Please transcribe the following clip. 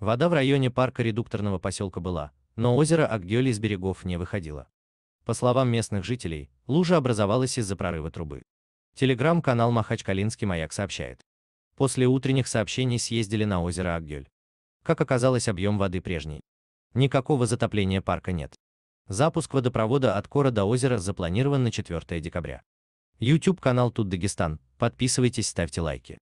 Вода в районе парка редукторного поселка была, но озеро Акгёль из берегов не выходило. По словам местных жителей, лужа образовалась из-за прорыва трубы. Телеграм-канал Махачкалинский маяк сообщает. После утренних сообщений съездили на озеро Акгёль. Как оказалось, объем воды прежний. Никакого затопления парка нет. Запуск водопровода от Кора до озера запланирован на 4 декабря. YouTube канал Тут Дагестан. Подписывайтесь, ставьте лайки.